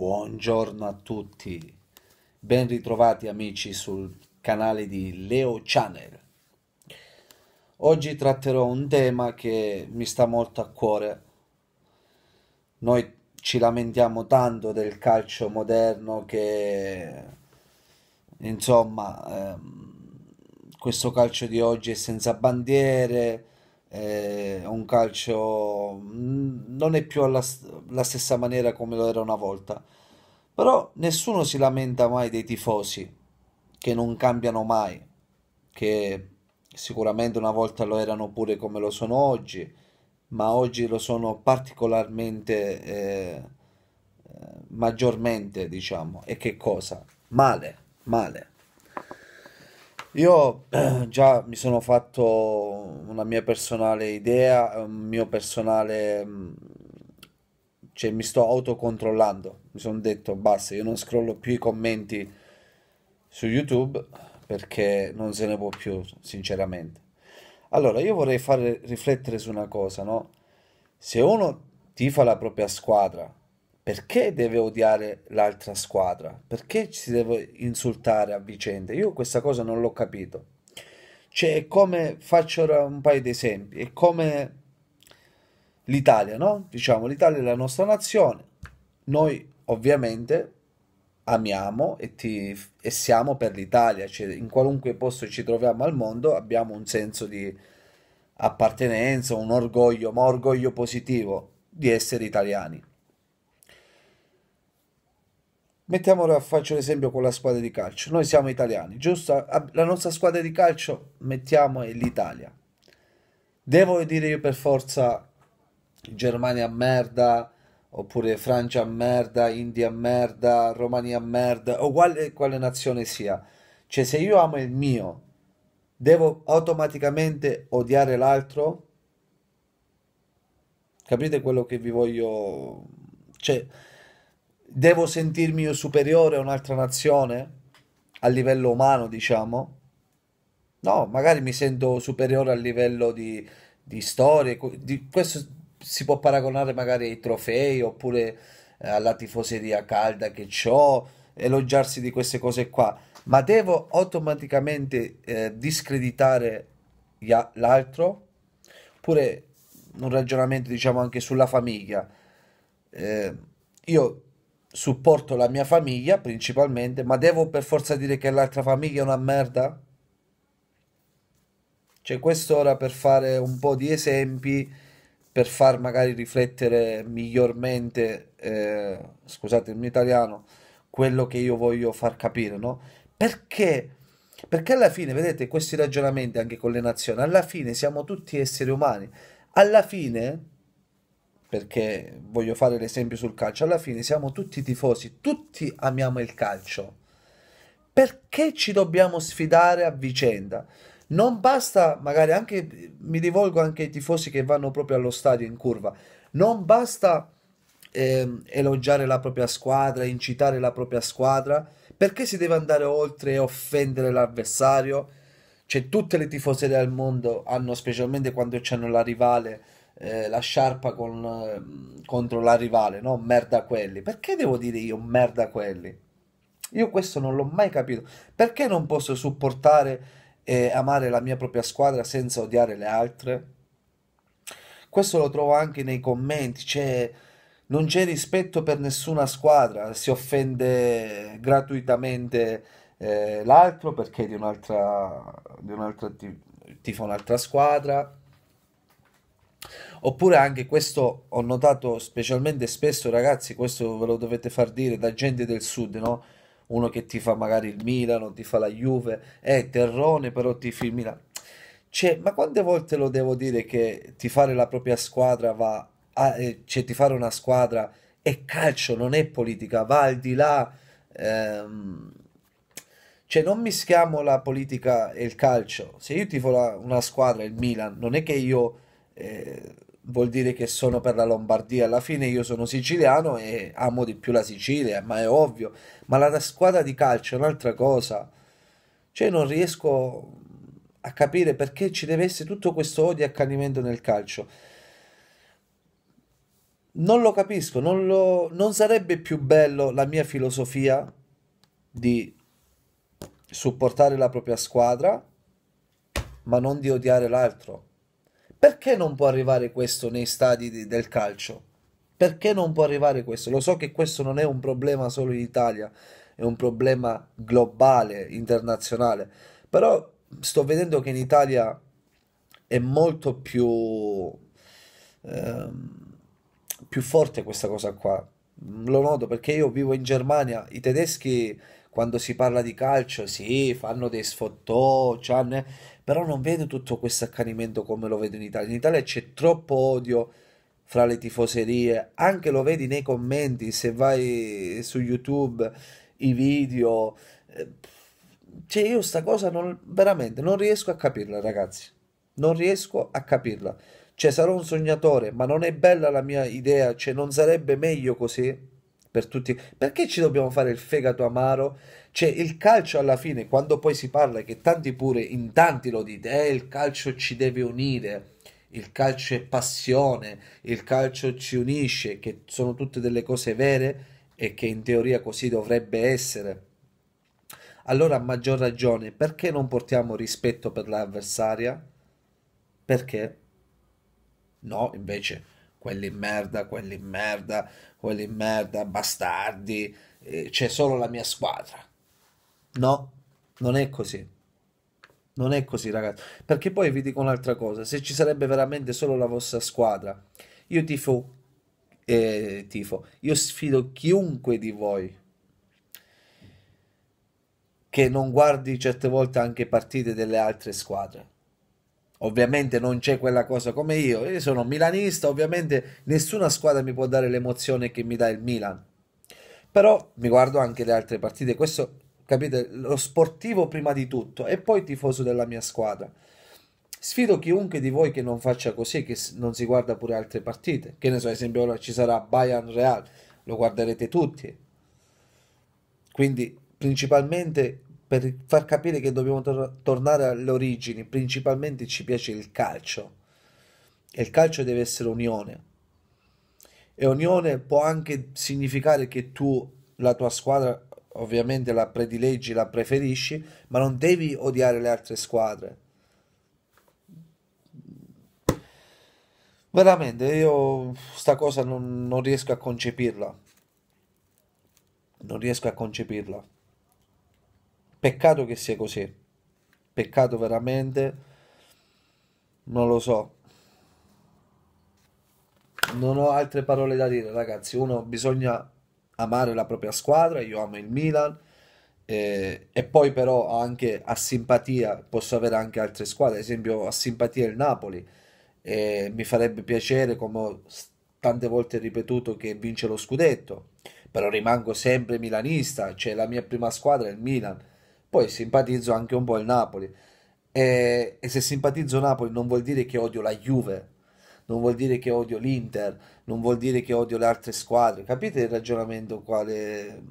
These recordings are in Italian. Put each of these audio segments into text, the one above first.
Buongiorno a tutti, ben ritrovati amici sul canale di Leo Channel. Oggi tratterò un tema che mi sta molto a cuore. Noi ci lamentiamo tanto del calcio moderno che insomma ehm, questo calcio di oggi è senza bandiere, eh, è un calcio mm, non è più alla la stessa maniera come lo era una volta però nessuno si lamenta mai dei tifosi che non cambiano mai che sicuramente una volta lo erano pure come lo sono oggi ma oggi lo sono particolarmente eh, eh maggiormente diciamo e che cosa male male io eh, già mi sono fatto una mia personale idea, un mio personale, mm, cioè mi sto autocontrollando. Mi sono detto basta, io non scrollo più i commenti su YouTube perché non se ne può più, sinceramente. Allora, io vorrei fare riflettere su una cosa, no? Se uno tifa la propria squadra perché deve odiare l'altra squadra? Perché ci si deve insultare a vicenda? Io questa cosa non l'ho capito. Cioè, come faccio ora un paio di esempi, è come l'Italia, no? Diciamo, l'Italia è la nostra nazione. Noi ovviamente amiamo e, ti, e siamo per l'Italia, cioè, in qualunque posto ci troviamo al mondo abbiamo un senso di appartenenza, un orgoglio, ma orgoglio positivo di essere italiani Mettiamolo faccio l'esempio con la squadra di calcio. Noi siamo italiani, giusto? La nostra squadra di calcio, mettiamo, è l'Italia. Devo dire io per forza Germania merda, oppure Francia merda, India merda, Romania merda, o quale, quale nazione sia. Cioè se io amo il mio, devo automaticamente odiare l'altro? Capite quello che vi voglio... Cioè, devo sentirmi io superiore a un'altra nazione a livello umano, diciamo. No, magari mi sento superiore a livello di, di storie. Di, questo si può paragonare magari ai trofei oppure eh, alla tifoseria calda che ho, elogiarsi di queste cose qua. Ma devo automaticamente eh, discreditare l'altro? Oppure un ragionamento, diciamo, anche sulla famiglia. Eh, io supporto la mia famiglia principalmente, ma devo per forza dire che l'altra famiglia è una merda? Cioè, questo ora per fare un po' di esempi, per far magari riflettere migliormente, eh, scusate il mio italiano, quello che io voglio far capire, no? Perché? Perché alla fine, vedete, questi ragionamenti anche con le nazioni, alla fine siamo tutti esseri umani. Alla fine, perché voglio fare l'esempio sul calcio, alla fine siamo tutti tifosi, tutti amiamo il calcio. Perché ci dobbiamo sfidare a vicenda? Non basta, magari anche mi rivolgo anche ai tifosi che vanno proprio allo stadio in curva, non basta eh, elogiare la propria squadra, incitare la propria squadra, perché si deve andare oltre e offendere l'avversario? C'è cioè, tutte le tifoserie al mondo hanno, specialmente quando c'hanno la rivale, eh, la sciarpa con, eh, contro la rivale, no? Merda quelli. Perché devo dire io merda quelli? Io questo non l'ho mai capito. Perché non posso supportare e amare la mia propria squadra senza odiare le altre? Questo lo trovo anche nei commenti, cioè non c'è rispetto per nessuna squadra, si offende gratuitamente eh, l'altro perché di un'altra, di un'altra tifo un'altra squadra Oppure anche questo ho notato specialmente spesso, ragazzi, questo ve lo dovete far dire da gente del sud, no? Uno che ti fa magari il Milano, ti fa la Juve, eh, Terrone però ti fa il Milan. Cioè, ma quante volte lo devo dire che ti fare la propria squadra va a, eh, cioè fare una squadra è calcio, non è politica, va al di là ehm, cioè non mischiamo la politica e il calcio. Se io tifo la, una squadra, il Milan, non è che io eh, vuol dire che sono per la Lombardia. Alla fine io sono siciliano e amo di più la Sicilia, ma è ovvio. Ma la squadra di calcio è un'altra cosa. Cioè non riesco a capire perché ci deve essere tutto questo odio e accanimento nel calcio. Non lo capisco, non, lo, non sarebbe più bello la mia filosofia di supportare la propria squadra, ma non di odiare l'altro perché non può arrivare questo nei stadi di, del calcio? Perché non può arrivare questo? Lo so che questo non è un problema solo in Italia, è un problema globale, internazionale, però sto vedendo che in Italia è molto più, ehm, più forte questa cosa qua. Lo noto perché io vivo in Germania, i tedeschi quando si parla di calcio, sì, fanno dei sfottò, cioè, però non vedo tutto questo accanimento come lo vedo in Italia. In Italia c'è troppo odio fra le tifoserie, anche lo vedi nei commenti, se vai su YouTube, i video. Eh, cioè io sta cosa non, veramente non riesco a capirla ragazzi, non riesco a capirla. Cioè sarò un sognatore, ma non è bella la mia idea, cioè non sarebbe meglio così? per tutti. Perché ci dobbiamo fare il fegato amaro? Cioè, il calcio alla fine, quando poi si parla, che tanti pure, in tanti lo dite, eh, il calcio ci deve unire, il calcio è passione, il calcio ci unisce, che sono tutte delle cose vere e che in teoria così dovrebbe essere. Allora, a maggior ragione, perché non portiamo rispetto per l'avversaria? Perché? No, invece quelli merda, quelli merda, quelli merda, bastardi, eh, c'è solo la mia squadra. No, non è così. Non è così, ragazzi. Perché poi vi dico un'altra cosa: se ci sarebbe veramente solo la vostra squadra, io tifo, eh, tifo, io sfido chiunque di voi che non guardi certe volte anche partite delle altre squadre ovviamente non c'è quella cosa come io, io sono milanista, ovviamente nessuna squadra mi può dare l'emozione che mi dà il Milan. Però mi guardo anche le altre partite, questo capite, lo sportivo prima di tutto e poi tifoso della mia squadra. Sfido chiunque di voi che non faccia così, che non si guarda pure altre partite. Che ne so, ad esempio ora ci sarà Bayern Real, lo guarderete tutti. Quindi principalmente per far capire che dobbiamo tor- tornare alle origini, principalmente ci piace il calcio e il calcio deve essere unione e unione può anche significare che tu la tua squadra ovviamente la predileggi, la preferisci, ma non devi odiare le altre squadre. Veramente, io sta cosa non, non riesco a concepirla. Non riesco a concepirla. Peccato che sia così. Peccato veramente. Non lo so. Non ho altre parole da dire, ragazzi. Uno bisogna amare la propria squadra. Io amo il Milan. Eh, e poi però anche a simpatia posso avere anche altre squadre. Ad esempio a simpatia il Napoli. Eh, mi farebbe piacere, come ho tante volte ripetuto, che vince lo scudetto. Però rimango sempre milanista. Cioè la mia prima squadra è il Milan poi simpatizzo anche un po' il Napoli. E, e se simpatizzo Napoli non vuol dire che odio la Juve, non vuol dire che odio l'Inter, non vuol dire che odio le altre squadre. Capite il ragionamento quale...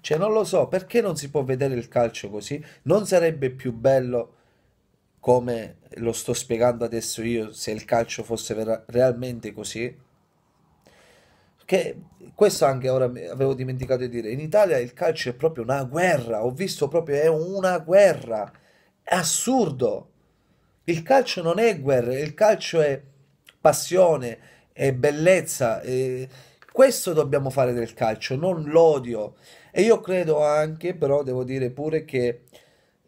Cioè non lo so, perché non si può vedere il calcio così? Non sarebbe più bello come lo sto spiegando adesso io se il calcio fosse realmente così? che questo anche ora avevo dimenticato di dire, in Italia il calcio è proprio una guerra, ho visto proprio è una guerra, è assurdo. Il calcio non è guerra, il calcio è passione, è bellezza, è... questo dobbiamo fare del calcio, non l'odio. E io credo anche, però devo dire pure che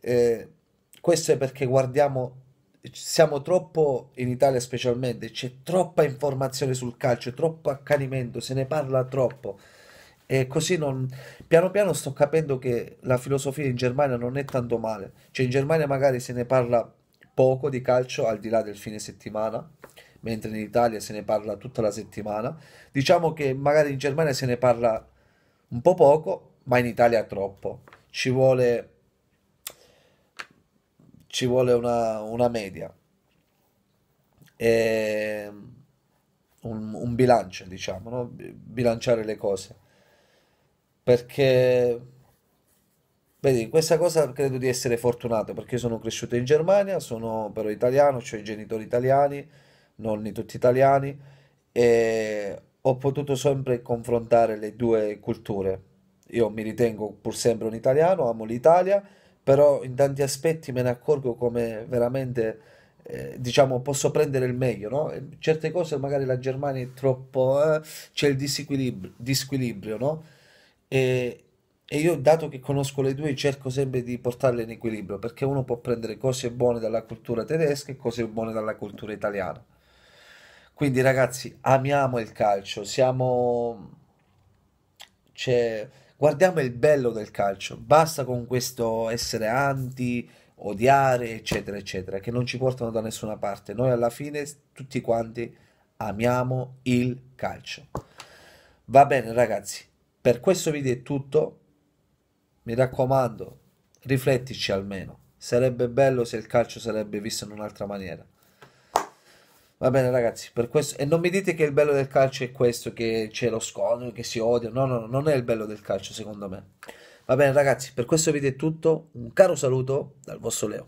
eh, questo è perché guardiamo siamo troppo in Italia specialmente, c'è troppa informazione sul calcio, troppo accanimento, se ne parla troppo. E così non... piano piano sto capendo che la filosofia in Germania non è tanto male. Cioè in Germania magari se ne parla poco di calcio al di là del fine settimana, mentre in Italia se ne parla tutta la settimana. Diciamo che magari in Germania se ne parla un po' poco, ma in Italia troppo. Ci vuole ci vuole una, una media, e un, un bilancio, diciamo, no? bilanciare le cose. Perché, vedi, questa cosa credo di essere fortunato, perché sono cresciuto in Germania, sono però italiano, ho i genitori italiani, nonni tutti italiani, e ho potuto sempre confrontare le due culture. Io mi ritengo pur sempre un italiano, amo l'Italia però in tanti aspetti me ne accorgo come veramente eh, diciamo posso prendere il meglio no? certe cose magari la Germania è troppo eh, c'è il disequilibrio, disquilibrio no? E, e io dato che conosco le due cerco sempre di portarle in equilibrio perché uno può prendere cose buone dalla cultura tedesca e cose buone dalla cultura italiana quindi ragazzi amiamo il calcio siamo c'è Guardiamo il bello del calcio, basta con questo essere anti, odiare, eccetera, eccetera, che non ci portano da nessuna parte. Noi alla fine tutti quanti amiamo il calcio. Va bene ragazzi, per questo video è tutto. Mi raccomando, riflettici almeno. Sarebbe bello se il calcio sarebbe visto in un'altra maniera. Va bene, ragazzi, per questo. E non mi dite che il bello del calcio è questo: che c'è lo scontro, che si odia. No, no, non è il bello del calcio, secondo me. Va bene, ragazzi, per questo video è tutto. Un caro saluto dal vostro Leo.